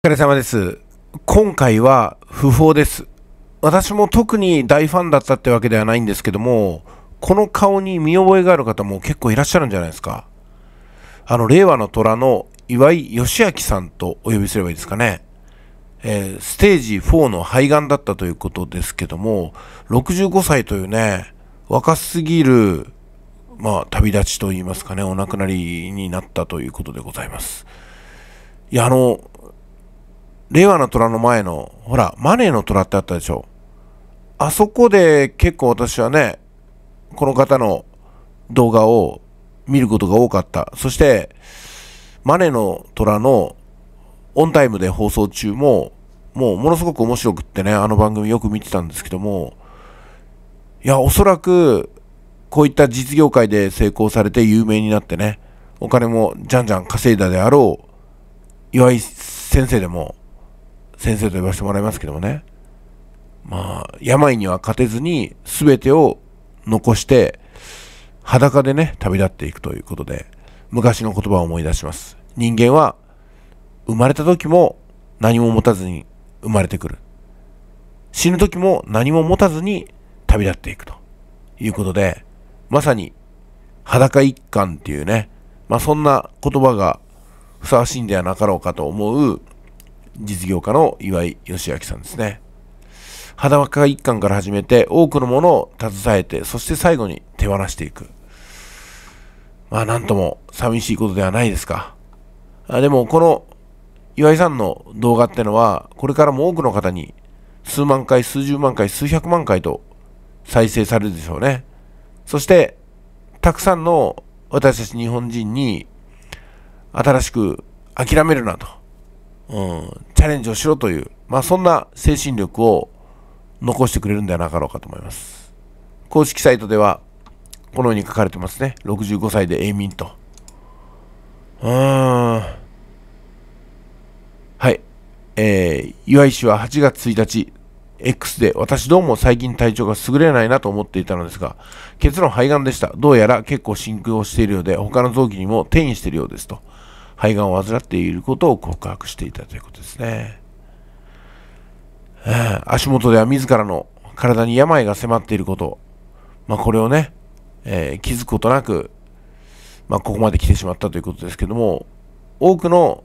お疲れ様です。今回は不法です。私も特に大ファンだったってわけではないんですけども、この顔に見覚えがある方も結構いらっしゃるんじゃないですか。あの、令和の虎の岩井義明さんとお呼びすればいいですかね。えー、ステージ4の肺がんだったということですけども、65歳というね、若すぎる、まあ、旅立ちといいますかね、お亡くなりになったということでございます。いや、あの、令和の虎の前の、ほら、マネーの虎ってあったでしょ。あそこで結構私はね、この方の動画を見ることが多かった。そして、マネーの虎のオンタイムで放送中も、もうものすごく面白くってね、あの番組よく見てたんですけども、いや、おそらく、こういった実業界で成功されて有名になってね、お金もじゃんじゃん稼いだであろう、岩井先生でも、先生と呼ばせてもらいますけどもね、まあ、病には勝てずに、全てを残して、裸でね、旅立っていくということで、昔の言葉を思い出します。人間は、生まれた時も何も持たずに生まれてくる。死ぬ時も何も持たずに旅立っていくということで、まさに、裸一貫っていうね、まあそんな言葉がふさわしいんではなかろうかと思う実業家の岩井義明さんですね。裸一貫から始めて多くのものを携えて、そして最後に手放していく。まあなんとも寂しいことではないですか。あでもこの岩井さんの動画ってのは、これからも多くの方に数万回、数十万回、数百万回と再生されるでしょうね。そして、たくさんの私たち日本人に新しく諦めるなと。うん、チャレンジをしろという、まあ、そんな精神力を残してくれるんではなかろうかと思います。公式サイトでは、このように書かれてますね。65歳で永眠と。うーん。はい。えー、岩井氏は8月1日、X で私どうも最近体調が優れないなと思っていたのですが、結論肺がんでした。どうやら結構進行しているようで、他の臓器にも転移しているようですと。肺がんを患っていることを告白していたということですね。え足元では自らの体に病が迫っていること、まあ、これをね、えー、気づくことなく、まあ、ここまで来てしまったということですけども、多くの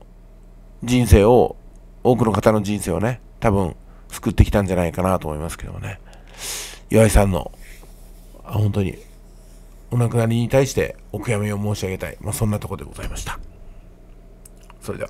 人生を、多くの方の人生をね、多分救ってきたんじゃないかなと思いますけどもね。岩井さんの、あ本当にお亡くなりに対してお悔やみを申し上げたい、まあ、そんなとこでございました。作家。